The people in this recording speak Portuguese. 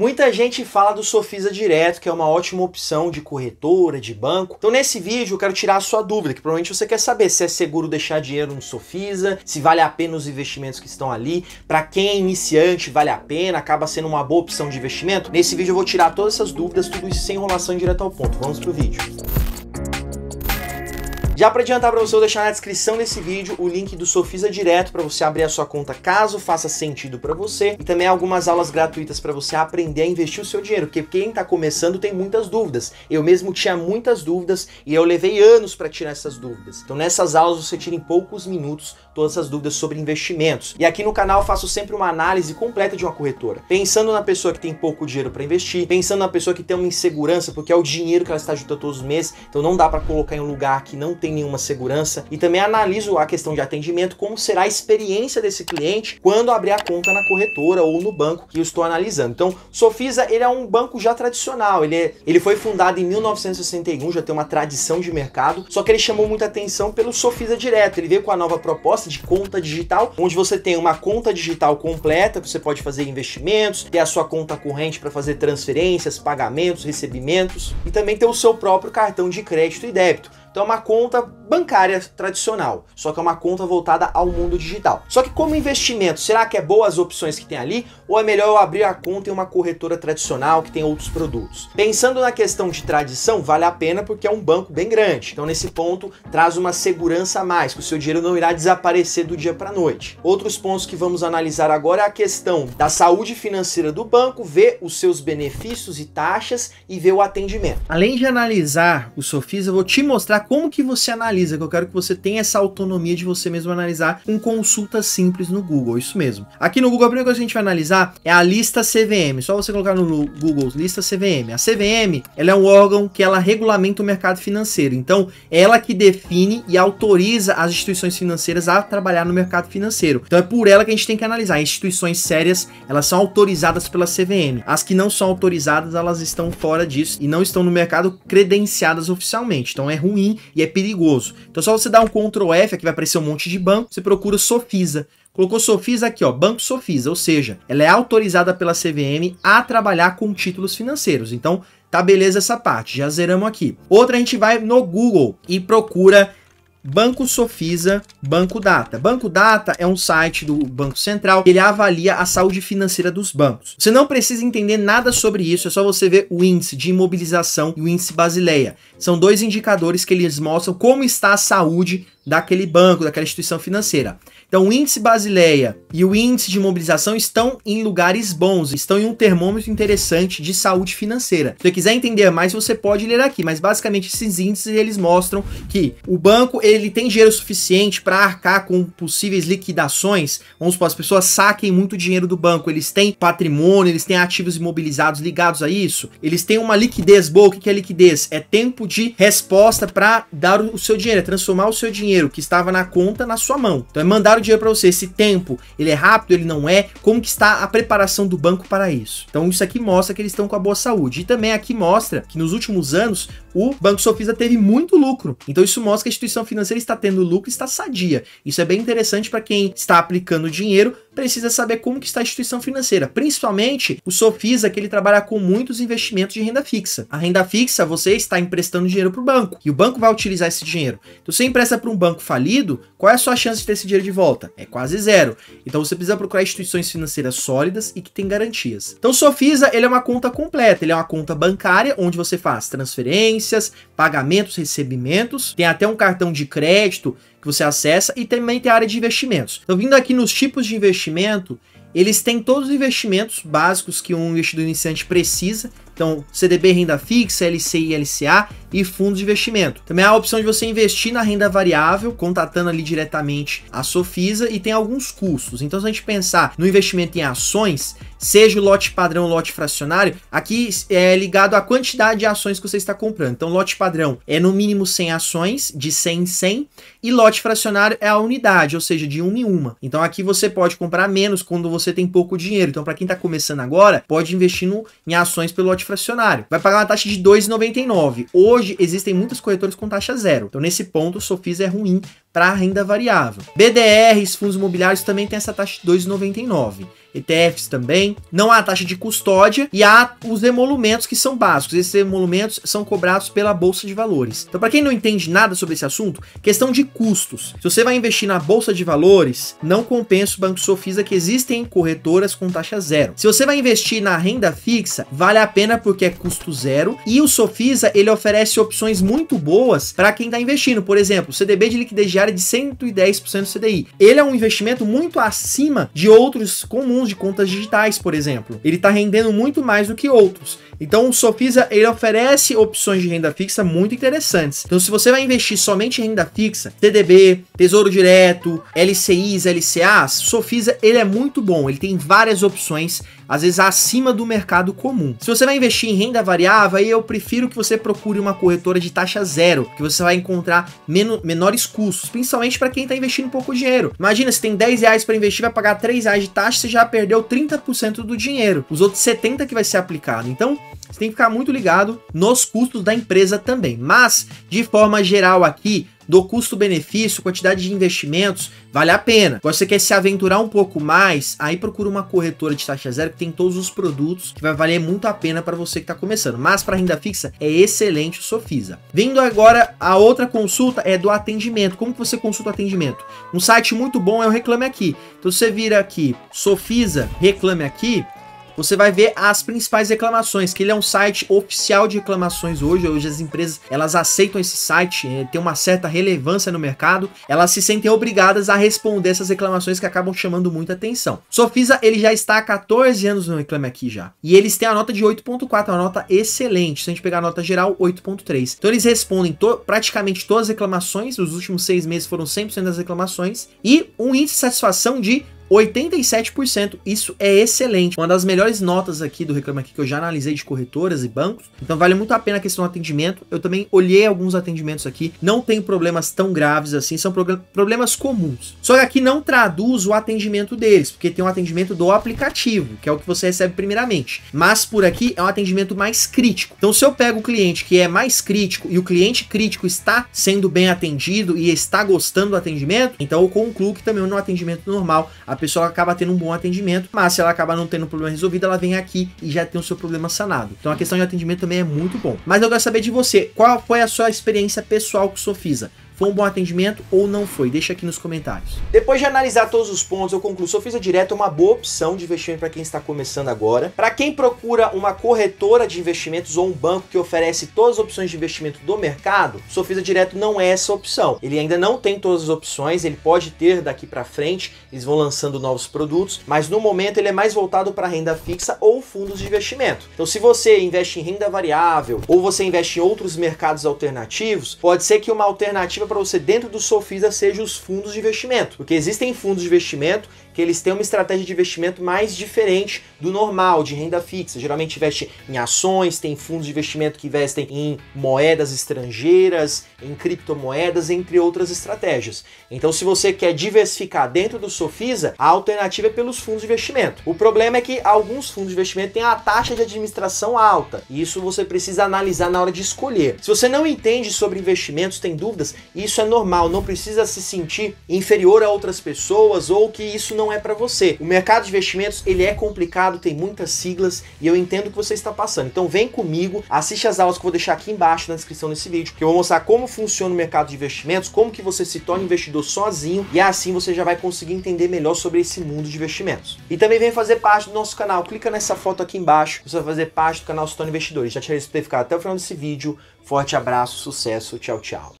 Muita gente fala do Sofisa Direto, que é uma ótima opção de corretora, de banco. Então nesse vídeo eu quero tirar a sua dúvida, que provavelmente você quer saber se é seguro deixar dinheiro no Sofisa, se vale a pena os investimentos que estão ali, para quem é iniciante vale a pena, acaba sendo uma boa opção de investimento. Nesse vídeo eu vou tirar todas essas dúvidas, tudo isso sem enrolação e direto ao ponto. Vamos pro vídeo. Já para adiantar para você, eu vou deixar na descrição desse vídeo o link do Sofisa Direto para você abrir a sua conta caso faça sentido para você e também algumas aulas gratuitas para você aprender a investir o seu dinheiro, porque quem está começando tem muitas dúvidas. Eu mesmo tinha muitas dúvidas e eu levei anos para tirar essas dúvidas. Então nessas aulas você tira em poucos minutos todas essas dúvidas sobre investimentos. E aqui no canal eu faço sempre uma análise completa de uma corretora, pensando na pessoa que tem pouco dinheiro para investir, pensando na pessoa que tem uma insegurança porque é o dinheiro que ela está juntando todos os meses, então não dá para colocar em um lugar que não tem tem nenhuma segurança e também analiso a questão de atendimento, como será a experiência desse cliente quando abrir a conta na corretora ou no banco que eu estou analisando. Então, Sofisa, ele é um banco já tradicional, ele, é, ele foi fundado em 1961, já tem uma tradição de mercado, só que ele chamou muita atenção pelo Sofisa Direto, ele veio com a nova proposta de conta digital, onde você tem uma conta digital completa, que você pode fazer investimentos, ter a sua conta corrente para fazer transferências, pagamentos, recebimentos e também ter o seu próprio cartão de crédito e débito. Então é uma conta bancária tradicional, só que é uma conta voltada ao mundo digital. Só que como investimento, será que é boas opções que tem ali ou é melhor eu abrir a conta em uma corretora tradicional que tem outros produtos? Pensando na questão de tradição, vale a pena porque é um banco bem grande. Então nesse ponto traz uma segurança a mais, que o seu dinheiro não irá desaparecer do dia para noite. Outros pontos que vamos analisar agora é a questão da saúde financeira do banco, ver os seus benefícios e taxas e ver o atendimento. Além de analisar o Sofis, eu vou te mostrar analisar, como que você analisa? Que eu quero que você tenha essa autonomia de você mesmo analisar com consulta simples no Google, isso mesmo. Aqui no Google, a primeira coisa que a gente vai analisar é a lista CVM. Só você colocar no Google lista CVM. A CVM, ela é um órgão que ela regulamenta o mercado financeiro. Então, é ela que define e autoriza as instituições financeiras a trabalhar no mercado financeiro. Então, é por ela que a gente tem que analisar. Instituições sérias, elas são autorizadas pela CVM. As que não são autorizadas, elas estão fora disso e não estão no mercado credenciadas oficialmente. Então, é ruim ruim e é perigoso. Então só você dar um Ctrl F, aqui vai aparecer um monte de banco, você procura Sofisa. Colocou Sofisa aqui, ó, Banco Sofisa, ou seja, ela é autorizada pela CVM a trabalhar com títulos financeiros. Então, tá beleza essa parte, já zeramos aqui. Outra a gente vai no Google e procura Banco Sofisa, Banco Data. Banco Data é um site do Banco Central, ele avalia a saúde financeira dos bancos. Você não precisa entender nada sobre isso, é só você ver o índice de imobilização e o índice Basileia. São dois indicadores que eles mostram como está a saúde daquele banco, daquela instituição financeira. Então, o índice Basileia e o índice de mobilização estão em lugares bons, estão em um termômetro interessante de saúde financeira. Se você quiser entender mais, você pode ler aqui, mas basicamente esses índices eles mostram que o banco ele tem dinheiro suficiente para arcar com possíveis liquidações, vamos supor, as pessoas saquem muito dinheiro do banco, eles têm patrimônio, eles têm ativos imobilizados ligados a isso, eles têm uma liquidez boa, o que é liquidez? É tempo de resposta para dar o seu dinheiro, é transformar o seu dinheiro dinheiro que estava na conta na sua mão. Então é mandar o dinheiro para você. Esse tempo, ele é rápido, ele não é? Como que está a preparação do banco para isso? Então isso aqui mostra que eles estão com a boa saúde. E também aqui mostra que nos últimos anos o Banco Sofisa teve muito lucro. Então isso mostra que a instituição financeira está tendo lucro, está sadia. Isso é bem interessante para quem está aplicando dinheiro precisa saber como que está a instituição financeira, principalmente o Sofisa, que ele trabalha com muitos investimentos de renda fixa. A renda fixa, você está emprestando dinheiro para o banco, e o banco vai utilizar esse dinheiro. Então, se você empresta para um banco falido, qual é a sua chance de ter esse dinheiro de volta? É quase zero. Então, você precisa procurar instituições financeiras sólidas e que têm garantias. Então, o Sofisa, ele é uma conta completa, ele é uma conta bancária, onde você faz transferências, pagamentos, recebimentos, tem até um cartão de crédito que você acessa e também tem a área de investimentos. Então, vindo aqui nos tipos de investimento, eles têm todos os investimentos básicos que um investidor iniciante precisa então, CDB renda fixa, LCI, LCA e fundos de investimento. Também há a opção de você investir na renda variável, contatando ali diretamente a Sofisa e tem alguns custos. Então, se a gente pensar no investimento em ações, seja o lote padrão, lote fracionário, aqui é ligado à quantidade de ações que você está comprando. Então, lote padrão é no mínimo 100 ações, de 100 em 100, e lote fracionário é a unidade, ou seja, de uma em uma. Então, aqui você pode comprar menos quando você tem pouco dinheiro. Então, para quem está começando agora, pode investir no, em ações pelo lote fracionário. Vai pagar uma taxa de 2,99. Hoje existem muitas corretoras com taxa zero. Então nesse ponto o Sofis é ruim para renda variável. BDRs, fundos imobiliários também tem essa taxa de 2,99. ETFs também. Não há taxa de custódia e há os emolumentos que são básicos. Esses emolumentos são cobrados pela bolsa de valores. Então, para quem não entende nada sobre esse assunto, questão de custos. Se você vai investir na bolsa de valores, não compensa o Banco Sofisa que existem corretoras com taxa zero. Se você vai investir na renda fixa, vale a pena porque é custo zero e o Sofisa ele oferece opções muito boas para quem está investindo. Por exemplo, CDB de liquidez diária de 110% do CDI. Ele é um investimento muito acima de outros comuns alguns de contas digitais, por exemplo. Ele está rendendo muito mais do que outros. Então o Sofisa ele oferece opções de renda fixa muito interessantes. Então se você vai investir somente em renda fixa, TDB, Tesouro Direto, LCIs, LCAs, Sofisa ele é muito bom, ele tem várias opções, às vezes acima do mercado comum. Se você vai investir em renda variável, aí eu prefiro que você procure uma corretora de taxa zero, que você vai encontrar menores custos, principalmente para quem está investindo pouco dinheiro. Imagina, se tem 10 reais para investir, vai pagar 3 reais de taxa, você já perdeu 30% do dinheiro, os outros 70 que vai ser aplicado. Então, você tem que ficar muito ligado nos custos da empresa também. Mas, de forma geral aqui, do custo-benefício, quantidade de investimentos, vale a pena. Agora, se você quer se aventurar um pouco mais, aí procura uma corretora de taxa zero que tem todos os produtos, que vai valer muito a pena para você que está começando. Mas para renda fixa é excelente o Sofisa. Vindo agora a outra consulta é do atendimento. Como que você consulta o atendimento? Um site muito bom é o Reclame Aqui. Então você vira aqui Sofisa Reclame Aqui, você vai ver as principais reclamações, que ele é um site oficial de reclamações hoje, hoje as empresas, elas aceitam esse site, é, tem uma certa relevância no mercado, elas se sentem obrigadas a responder essas reclamações que acabam chamando muita atenção. Sofisa, ele já está há 14 anos no Reclame Aqui já, e eles têm a nota de 8.4, uma nota excelente, se a gente pegar a nota geral, 8.3. Então eles respondem to praticamente todas as reclamações, os últimos seis meses foram 100% das reclamações, e um índice de satisfação de 87%, isso é excelente. Uma das melhores notas aqui do Reclame Aqui que eu já analisei de corretoras e bancos. Então vale muito a pena a questão do atendimento. Eu também olhei alguns atendimentos aqui. Não tem problemas tão graves assim, são problemas comuns. Só que aqui não traduz o atendimento deles, porque tem um atendimento do aplicativo, que é o que você recebe primeiramente. Mas por aqui é um atendimento mais crítico. Então se eu pego o cliente que é mais crítico e o cliente crítico está sendo bem atendido e está gostando do atendimento, então eu concluo que também é um atendimento normal a pessoa acaba tendo um bom atendimento, mas se ela acaba não tendo um problema resolvido, ela vem aqui e já tem o seu problema sanado. Então a questão de atendimento também é muito bom. Mas eu quero saber de você, qual foi é a sua experiência pessoal com Sofisa? Foi um bom atendimento ou não foi? Deixa aqui nos comentários. Depois de analisar todos os pontos, eu concluo, Sofisa Direto é uma boa opção de investimento para quem está começando agora. Para quem procura uma corretora de investimentos ou um banco que oferece todas as opções de investimento do mercado, Sofisa Direto não é essa opção. Ele ainda não tem todas as opções, ele pode ter daqui para frente, eles vão lançando novos produtos, mas no momento ele é mais voltado para renda fixa ou fundos de investimento. Então se você investe em renda variável ou você investe em outros mercados alternativos, pode ser que uma alternativa para você dentro do Sofisa seja os fundos de investimento. Porque existem fundos de investimento que eles têm uma estratégia de investimento mais diferente do normal, de renda fixa. Geralmente investe em ações, tem fundos de investimento que investem em moedas estrangeiras, em criptomoedas, entre outras estratégias. Então, se você quer diversificar dentro do Sofisa, a alternativa é pelos fundos de investimento. O problema é que alguns fundos de investimento têm a taxa de administração alta, e isso você precisa analisar na hora de escolher. Se você não entende sobre investimentos, tem dúvidas, isso é normal, não precisa se sentir inferior a outras pessoas ou que isso não não é para você. O mercado de investimentos, ele é complicado, tem muitas siglas e eu entendo que você está passando. Então vem comigo, assiste as aulas que eu vou deixar aqui embaixo na descrição desse vídeo, que eu vou mostrar como funciona o mercado de investimentos, como que você se torna investidor sozinho e assim você já vai conseguir entender melhor sobre esse mundo de investimentos. E também vem fazer parte do nosso canal, clica nessa foto aqui embaixo, você vai fazer parte do canal Se Torna Investidor. Já te especificado até o final desse vídeo. Forte abraço, sucesso, tchau, tchau.